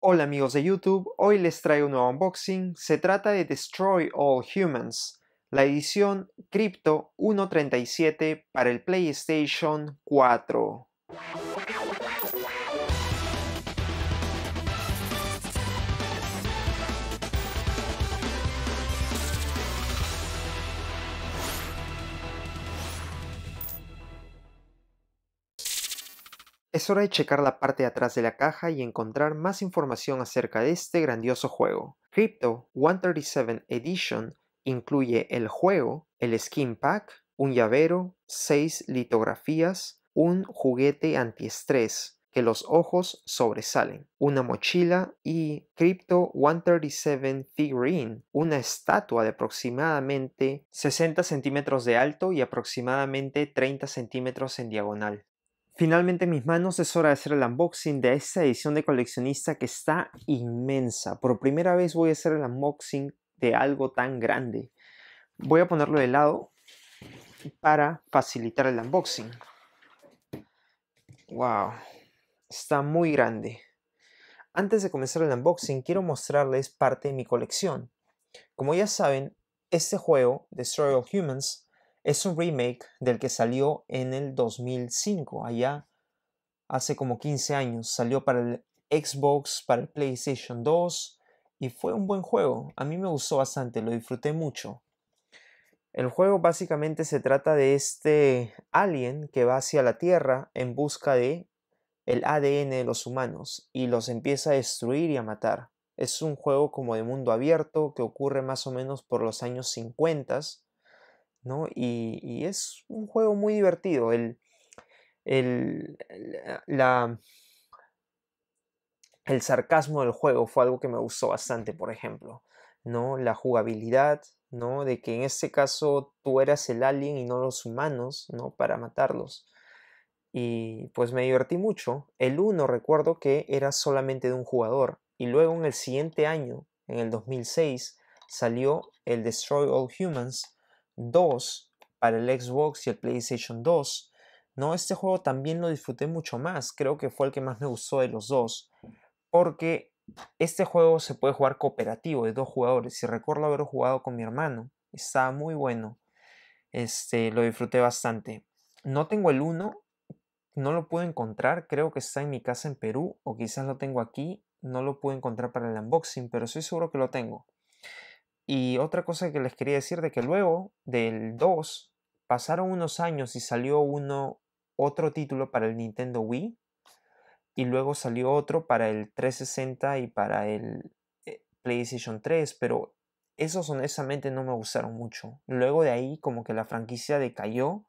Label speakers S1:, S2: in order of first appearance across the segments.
S1: Hola amigos de YouTube, hoy les traigo un nuevo unboxing. Se trata de Destroy All Humans, la edición Crypto 1.37 para el PlayStation 4. Es hora de checar la parte de atrás de la caja y encontrar más información acerca de este grandioso juego. Crypto 137 Edition incluye el juego, el skin pack, un llavero, 6 litografías, un juguete antiestrés que los ojos sobresalen, una mochila y Crypto 137 Figurine, una estatua de aproximadamente 60 centímetros de alto y aproximadamente 30 centímetros en diagonal. Finalmente en mis manos es hora de hacer el unboxing de esta edición de coleccionista que está inmensa. Por primera vez voy a hacer el unboxing de algo tan grande. Voy a ponerlo de lado para facilitar el unboxing. Wow, está muy grande. Antes de comenzar el unboxing quiero mostrarles parte de mi colección. Como ya saben, este juego, Destroy All Humans, es un remake del que salió en el 2005, allá hace como 15 años. Salió para el Xbox, para el PlayStation 2 y fue un buen juego. A mí me gustó bastante, lo disfruté mucho. El juego básicamente se trata de este alien que va hacia la Tierra en busca de el ADN de los humanos y los empieza a destruir y a matar. Es un juego como de mundo abierto que ocurre más o menos por los años 50 y, es un juego muy divertido. El, el, la, el sarcasmo del juego fue algo que me gustó bastante, por ejemplo. ¿no? La jugabilidad, ¿no? De que en este caso tú eras el alien y no los humanos, ¿no? Para matarlos. Y pues me divertí mucho. El 1 recuerdo que era solamente de un jugador. Y luego en el siguiente año, en el 2006, salió el Destroy All Humans, 2 para el Xbox y el PlayStation 2. No, este juego también lo disfruté mucho más. Creo que fue el que más me gustó de los dos. Porque este juego se puede jugar cooperativo de dos jugadores. Y recuerdo haberlo jugado con mi hermano. Estaba muy bueno. Este, lo disfruté bastante. No tengo el 1. No lo pude encontrar. Creo que está en mi casa en Perú. O quizás lo tengo aquí. No lo pude encontrar para el unboxing. Pero estoy seguro que lo tengo. Y otra cosa que les quería decir de que luego del 2 pasaron unos años y salió uno otro título para el Nintendo Wii y luego salió otro para el 360 y para el eh, PlayStation 3, pero esos honestamente no me gustaron mucho. Luego de ahí como que la franquicia decayó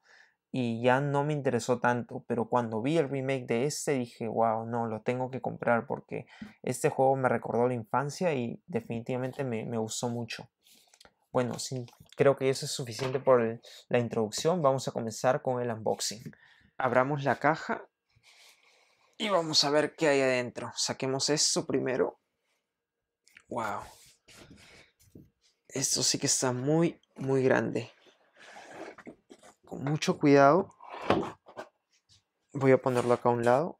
S1: y ya no me interesó tanto, pero cuando vi el remake de este dije, wow, no, lo tengo que comprar porque este juego me recordó la infancia y definitivamente me, gustó mucho. Bueno, sí, creo que eso es suficiente por la introducción. Vamos a comenzar con el unboxing. Abramos la caja y vamos a ver qué hay adentro. Saquemos esto primero. Wow. Esto sí que está muy, muy grande con mucho cuidado. Voy a ponerlo acá a un lado.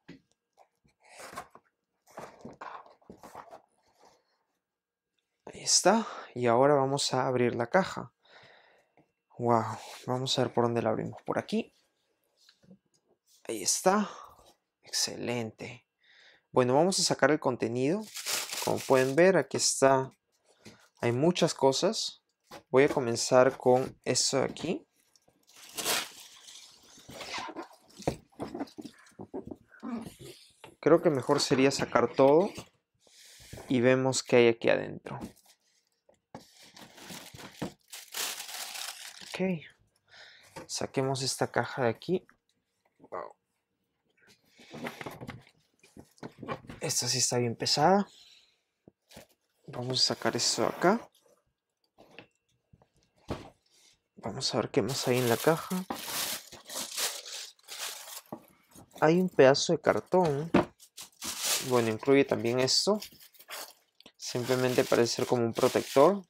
S1: Ahí está. Y ahora vamos a abrir la caja. Wow. Vamos a ver por dónde la abrimos. Por aquí. Ahí está. Excelente. Bueno, vamos a sacar el contenido. Como pueden ver, aquí está. Hay muchas cosas. Voy a comenzar con esto de aquí. creo que mejor sería sacar todo y vemos qué hay aquí adentro. Ok. Saquemos esta caja de aquí. Esta sí está bien pesada. Vamos a sacar esto acá. Vamos a ver qué más hay en la caja. Hay un pedazo de cartón bueno incluye también esto simplemente para ser como un protector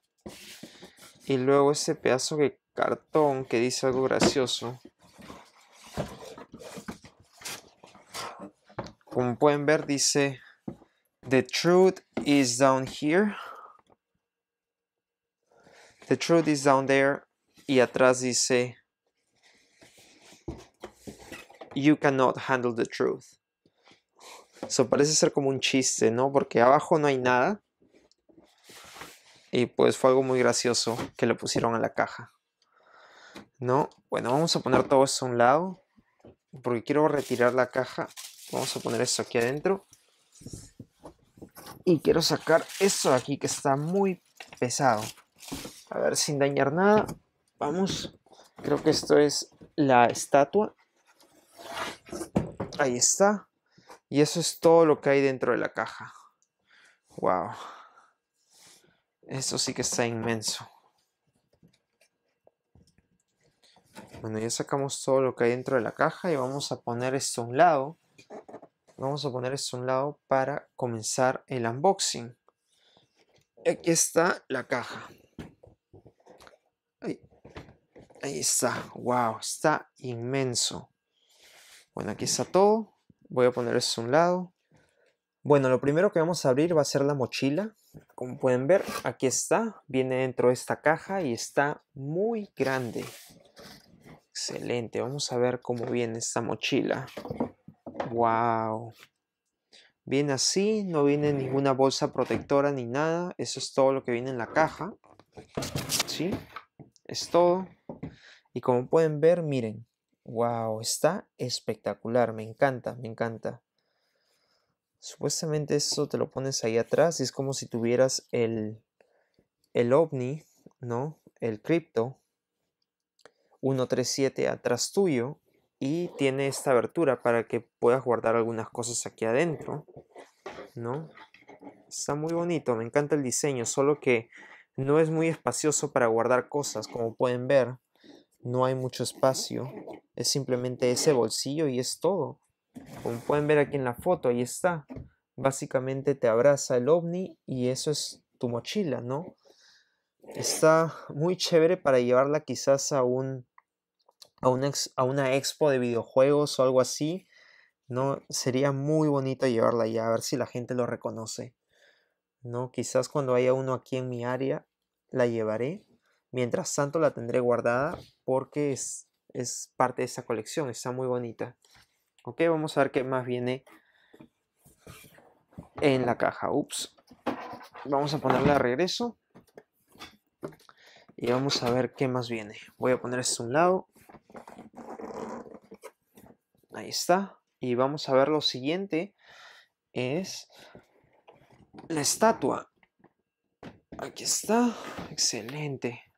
S1: y luego ese pedazo de cartón que dice algo gracioso como pueden ver dice the truth is down here the truth is down there y atrás dice you cannot handle the truth eso parece ser como un chiste, ¿no? Porque abajo no hay nada. Y pues fue algo muy gracioso que le pusieron a la caja. ¿No? Bueno, vamos a poner todo esto a un lado. Porque quiero retirar la caja. Vamos a poner esto aquí adentro. Y quiero sacar esto de aquí que está muy pesado. A ver, sin dañar nada. Vamos. Creo que esto es la estatua. Ahí está. Y eso es todo lo que hay dentro de la caja. Wow. Eso sí que está inmenso. Bueno, ya sacamos todo lo que hay dentro de la caja y vamos a poner esto a un lado. Vamos a poner esto a un lado para comenzar el unboxing. Aquí está la caja. Ahí, ahí está. Wow, está inmenso. Bueno, aquí está todo. Voy a poner esto a un lado. Bueno, lo primero que vamos a abrir va a ser la mochila. Como pueden ver, aquí está. Viene dentro de esta caja y está muy grande. Excelente. Vamos a ver cómo viene esta mochila. ¡Wow! Viene así, no viene ninguna bolsa protectora ni nada. Eso es todo lo que viene en la caja. ¿Sí? Es todo. Y como pueden ver, miren. Wow, está espectacular, me encanta, me encanta. Supuestamente eso te lo pones ahí atrás y es como si tuvieras el, el ovni, ¿no? El cripto 137 atrás tuyo y tiene esta abertura para que puedas guardar algunas cosas aquí adentro, ¿no? Está muy bonito, me encanta el diseño, solo que no es muy espacioso para guardar cosas, como pueden ver no hay mucho espacio, es simplemente ese bolsillo y es todo. Como pueden ver aquí en la foto, ahí está. Básicamente te abraza el ovni y eso es tu mochila, ¿no? Está muy chévere para llevarla quizás a un a una, a una expo de videojuegos o algo así. No, sería muy bonito llevarla allá, a ver si la gente lo reconoce. No, quizás cuando haya uno aquí en mi área la llevaré mientras tanto la tendré guardada porque es, es parte de esa colección, está muy bonita. Ok, vamos a ver qué más viene en la caja. Ups. Vamos a ponerla a regreso. Y vamos a ver qué más viene. Voy a poner esto a un lado. Ahí está. Y vamos a ver lo siguiente. Es la estatua. Aquí está. Excelente.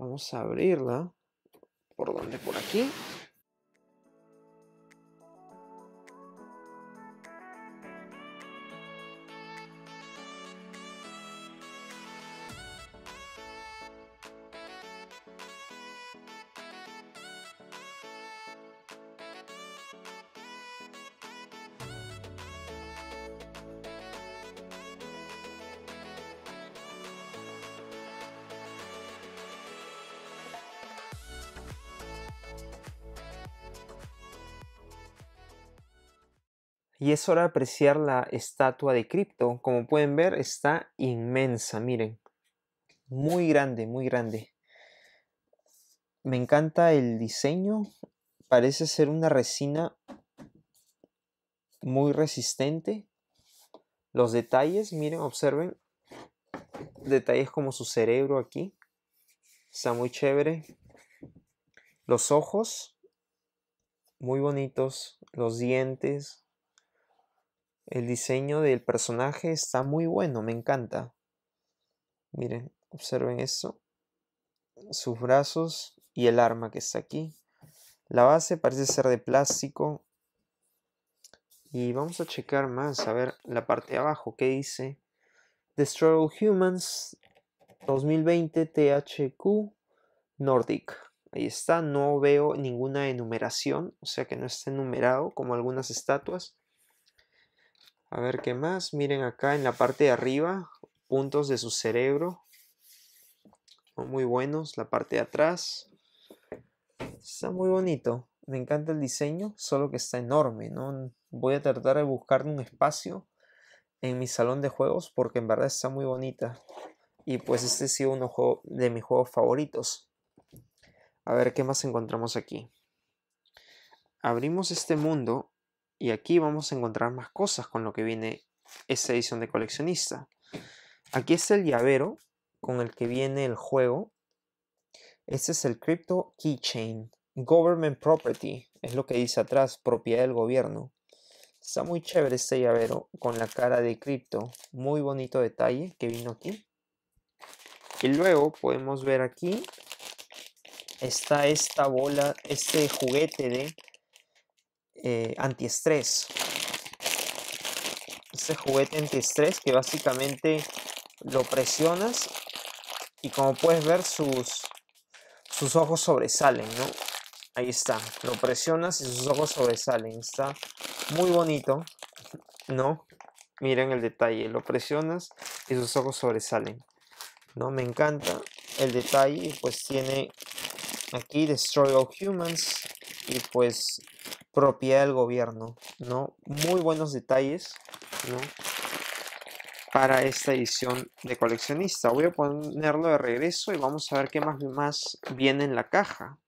S1: Vamos a abrirla. ¿Por dónde? Por aquí. Y es hora de apreciar la estatua de Crypto, Como pueden ver, está inmensa, miren. Muy grande, muy grande. Me encanta el diseño. Parece ser una resina muy resistente. Los detalles, miren, observen. Detalles como su cerebro aquí. Está muy chévere. Los ojos, muy bonitos. Los dientes, el diseño del personaje está muy bueno, me encanta. Miren, observen eso. Sus brazos y el arma que está aquí. La base parece ser de plástico. Y vamos a checar más, a ver la parte de abajo, que dice? Destroy Humans 2020 THQ Nordic. Ahí está, no veo ninguna enumeración, o sea que no está enumerado como algunas estatuas. A ver qué más. Miren acá en la parte de arriba, puntos de su cerebro. son Muy buenos. La parte de atrás. Está muy bonito. Me encanta el diseño, solo que está enorme. ¿no? Voy a tratar de buscar un espacio en mi salón de juegos porque en verdad está muy bonita. Y pues este ha sido uno de mis juegos favoritos. A ver qué más encontramos aquí. Abrimos este mundo y aquí vamos a encontrar más cosas con lo que viene esta edición de coleccionista. Aquí está el llavero con el que viene el juego. Este es el Crypto Keychain. Government Property. Es lo que dice atrás, propiedad del gobierno. Está muy chévere este llavero con la cara de cripto. Muy bonito detalle que vino aquí. Y luego podemos ver aquí. Está esta bola, este juguete de anti eh, antiestrés. Este juguete antiestrés que básicamente lo presionas y como puedes ver sus, sus ojos sobresalen, Ahí está, lo presionas y sus ojos sobresalen, está muy bonito, ¿no? Miren el detalle, lo presionas y sus ojos sobresalen, ¿no? Me encanta el detalle, pues tiene aquí Destroy All Humans y pues propiedad del gobierno, ¿no? Muy buenos detalles, ¿no? Para esta edición de coleccionista. Voy a ponerlo de regreso y vamos a ver qué más, más viene en la caja.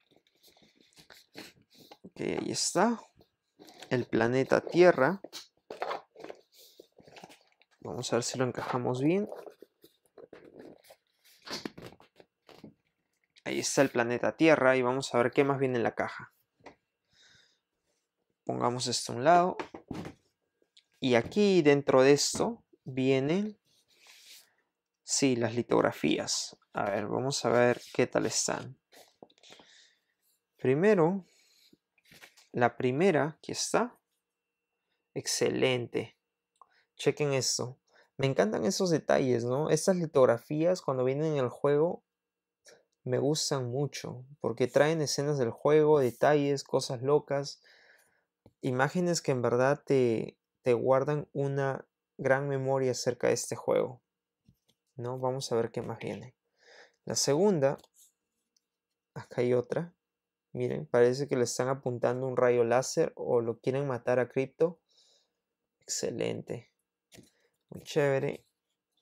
S1: Ok, ahí está. El planeta Tierra. Vamos a ver si lo encajamos bien. Ahí está el planeta Tierra y vamos a ver qué más viene en la caja. Pongamos esto a un lado. Y aquí dentro de esto vienen, sí, las litografías. A ver, vamos a ver qué tal están. Primero, la primera que está. Excelente. Chequen esto. Me encantan esos detalles, ¿no? Estas litografías cuando vienen en el juego me gustan mucho porque traen escenas del juego, detalles, cosas locas imágenes que en verdad te, te guardan una gran memoria acerca de este juego. ¿no? Vamos a ver qué más viene. La segunda, acá hay otra. Miren, parece que le están apuntando un rayo láser o lo quieren matar a Crypto. Excelente. Muy chévere.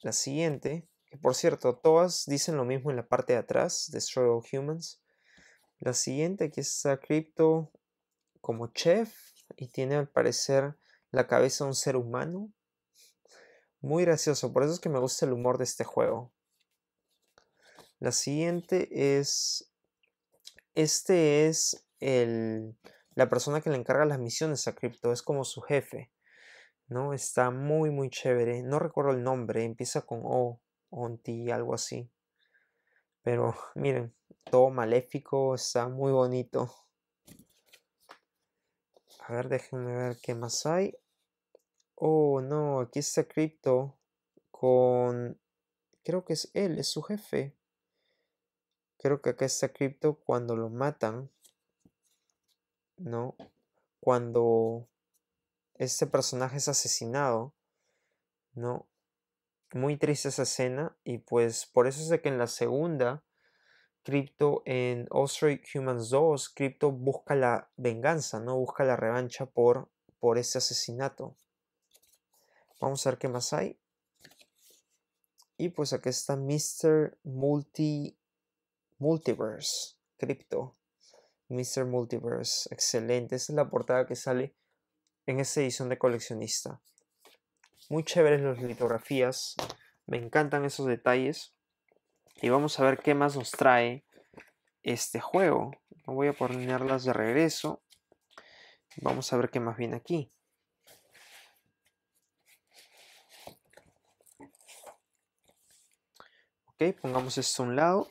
S1: La siguiente, que por cierto, todas dicen lo mismo en la parte de atrás, Destroy All Humans. La siguiente, aquí está Crypto como chef y tiene al parecer la cabeza de un ser humano. Muy gracioso, por eso es que me gusta el humor de este juego. La siguiente es... Este es el, la persona que le encarga las misiones a Crypto, es como su jefe. ¿no? Está muy, muy chévere. No recuerdo el nombre, empieza con O, Onti, algo así. Pero miren, todo maléfico, está muy bonito. A ver, déjenme ver qué más hay. Oh, no, aquí está Crypto con... Creo que es él, es su jefe. Creo que acá está Crypto cuando lo matan. ¿No? Cuando este personaje es asesinado. ¿No? Muy triste esa escena. Y pues por eso es de que en la segunda Crypto en Austria Humans 2, Crypto busca la venganza, no busca la revancha por, por ese asesinato. Vamos a ver qué más hay. Y pues aquí está Mr. Multi, Multiverse, Crypto. Mr. Multiverse, excelente. Esa es la portada que sale en esta edición de coleccionista. Muy chéveres las litografías. Me encantan esos detalles. Y vamos a ver qué más nos trae este juego. voy a ponerlas de regreso. Vamos a ver qué más viene aquí. Ok, pongamos esto a un lado.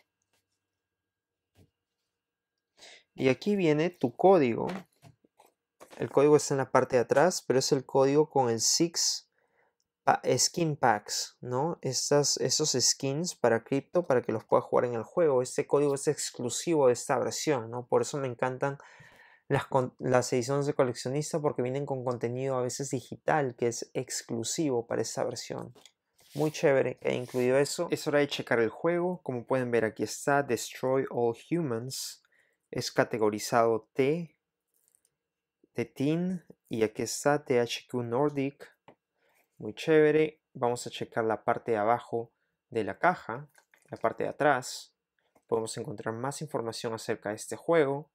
S1: Y aquí viene tu código. El código está en la parte de atrás, pero es el código con el 6 Ah, skin packs, ¿no? Estas, esos skins para cripto para que los puedas jugar en el juego. Este código es exclusivo de esta versión, ¿no? Por eso me encantan las, las ediciones de coleccionista porque vienen con contenido a veces digital que es exclusivo para esta versión. Muy chévere he incluido eso. Es hora de checar el juego. Como pueden ver aquí está Destroy All Humans. Es categorizado T t Teen y aquí está THQ Nordic muy chévere. Vamos a checar la parte de abajo de la caja, la parte de atrás. Podemos encontrar más información acerca de este juego.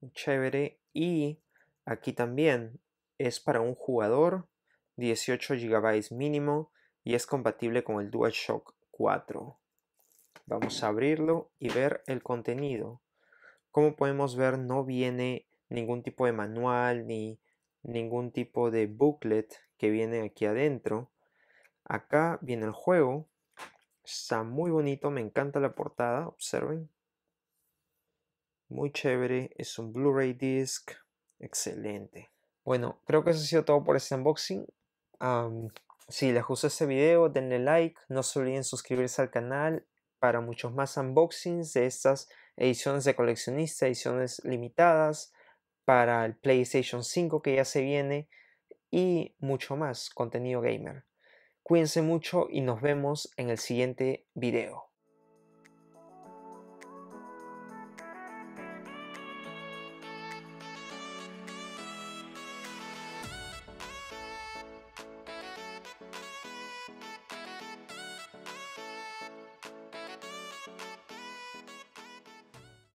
S1: Muy chévere. Y aquí también es para un jugador, 18 GB mínimo y es compatible con el DualShock 4. Vamos a abrirlo y ver el contenido. Como podemos ver, no viene ningún tipo de manual ni ningún tipo de booklet que viene aquí adentro. Acá viene el juego. Está muy bonito, me encanta la portada, observen. Muy chévere, es un Blu-ray disc, excelente. Bueno, creo que eso ha sido todo por este unboxing. si les gustó este video, denle like, no se olviden suscribirse al canal para muchos más unboxings de estas ediciones de coleccionista, ediciones limitadas para el PlayStation 5 que ya se viene y mucho más contenido gamer. Cuídense mucho y nos vemos en el siguiente video.